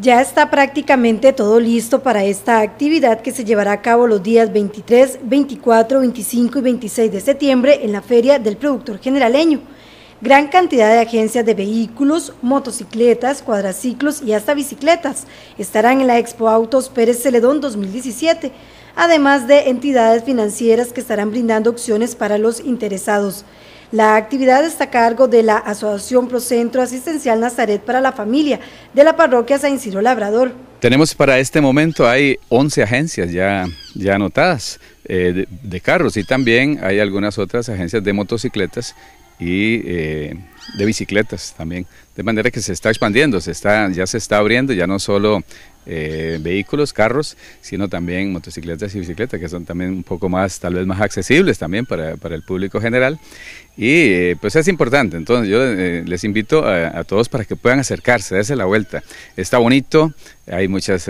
Ya está prácticamente todo listo para esta actividad que se llevará a cabo los días 23, 24, 25 y 26 de septiembre en la Feria del Productor Generaleño. Gran cantidad de agencias de vehículos, motocicletas, cuadraciclos y hasta bicicletas estarán en la Expo Autos Pérez Celedón 2017, además de entidades financieras que estarán brindando opciones para los interesados. La actividad está a cargo de la Asociación Procentro Asistencial Nazaret para la Familia de la parroquia San Ciro Labrador. Tenemos para este momento, hay 11 agencias ya, ya anotadas eh, de, carros y también hay algunas otras agencias de motocicletas y eh, de bicicletas también. De manera que se está expandiendo, se está, ya se está abriendo, ya no solo eh, vehículos, carros, sino también motocicletas y bicicletas, que son también un poco más, tal vez más accesibles también para, el público general. Y eh, pues es importante, entonces yo eh, les invito a, todos para que puedan acercarse, darse la vuelta. Está bonito, hay muchas,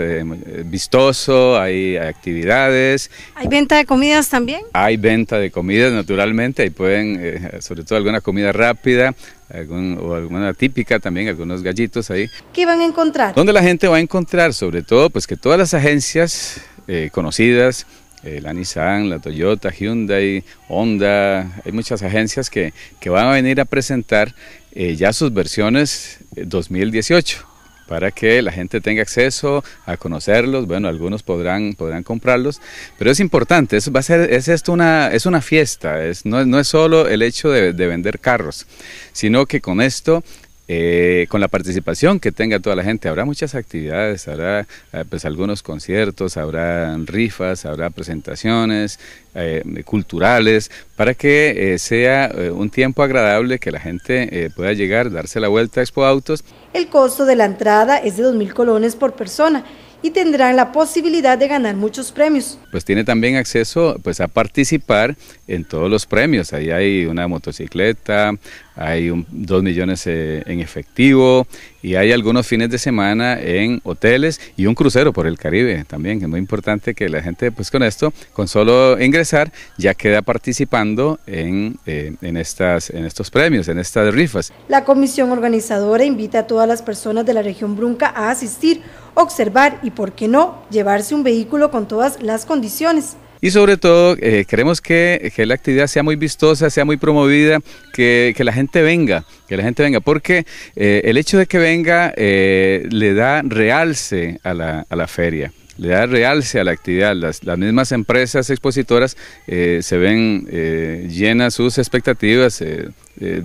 vistoso, hay, actividades. ¿Hay venta de comidas también? Hay venta de comidas, naturalmente, y pueden, sobre todo alguna comida rápida, algún, o alguna típica también, algunos gallitos ahí. ¿Qué van a encontrar? ¿Dónde la gente va a encontrar, sobre todo, pues que todas las agencias eh, conocidas, eh, la Nissan, la Toyota, Hyundai, Honda, hay muchas agencias que, van a venir a presentar eh, ya sus versiones 2018 para que la gente tenga acceso a conocerlos. Bueno, algunos podrán, podrán comprarlos, pero es importante, es, va a ser, es esto una, es una fiesta, es, no, es solo el hecho de vender carros, sino que con esto eh, con la participación que tenga toda la gente. Habrá muchas actividades, habrá eh, pues, algunos conciertos, habrá rifas, habrá presentaciones eh, culturales, para que sea un tiempo agradable que la gente pueda llegar, darse la vuelta a Expo Autos. El costo de la entrada es de 2.000 colones por persona y tendrán la posibilidad de ganar muchos premios. Pues tiene también acceso pues, a participar en todos los premios. Ahí hay una motocicleta, hay dos millones eh, en efectivo y hay algunos fines de semana en hoteles y un crucero por el Caribe también, es muy importante que la gente pues con esto, con solo ingresar, ya queda participando en, eh, estas, en estos premios, en estas rifas. La comisión organizadora invita a todas las personas de la región Brunca a asistir observar y, por qué no, llevarse un vehículo con todas las condiciones. Y sobre todo, eh, queremos que, la actividad sea muy vistosa, sea muy promovida, que, la gente venga, que la gente venga, porque eh, el hecho de que venga eh, le da realce a la feria le da realce a la actividad. Las, mismas empresas expositoras eh, se ven eh, llenas sus expectativas, eh,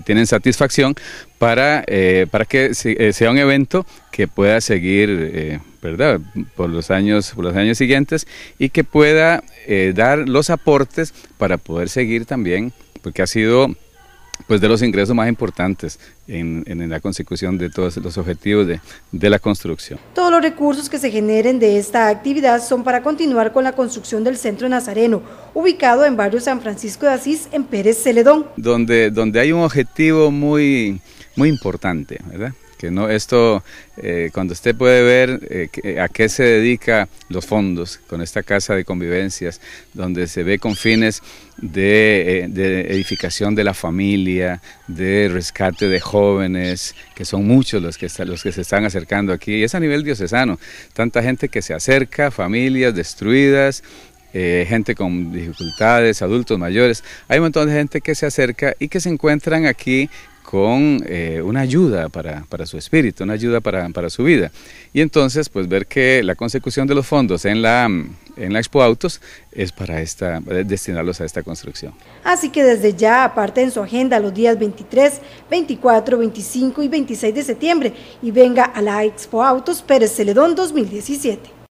tienen satisfacción para, para que sea un evento que pueda seguir ¿verdad? Por, los años, por los años siguientes y que pueda dar los aportes para poder seguir también, porque ha sido pues de los ingresos más importantes en, la consecución de todos los objetivos de la construcción los recursos que se generen de esta actividad son para continuar con la construcción del Centro Nazareno, ubicado en barrio San Francisco de Asís, en Pérez Celedón. Donde, donde hay un objetivo muy, muy importante, ¿verdad? que no esto eh, cuando usted puede ver eh, a qué se dedica los fondos con esta casa de convivencias donde se ve con fines eh, de, edificación de la familia de rescate de jóvenes que son muchos los que están los que se están acercando aquí y es a nivel diocesano tanta gente que se acerca familias destruidas eh, gente con dificultades, adultos mayores. Hay un montón de gente que se acerca y que se encuentran aquí con eh, una ayuda para, su espíritu, una ayuda para, su vida. Y entonces, pues ver que la consecución de los fondos en la, en la Expo Autos es para esta, eh, destinarlos a esta construcción. Así que desde ya aparte en su agenda los días 23, 24, 25 y 26 de septiembre y venga a la Expo Autos Pérez Celedón 2017.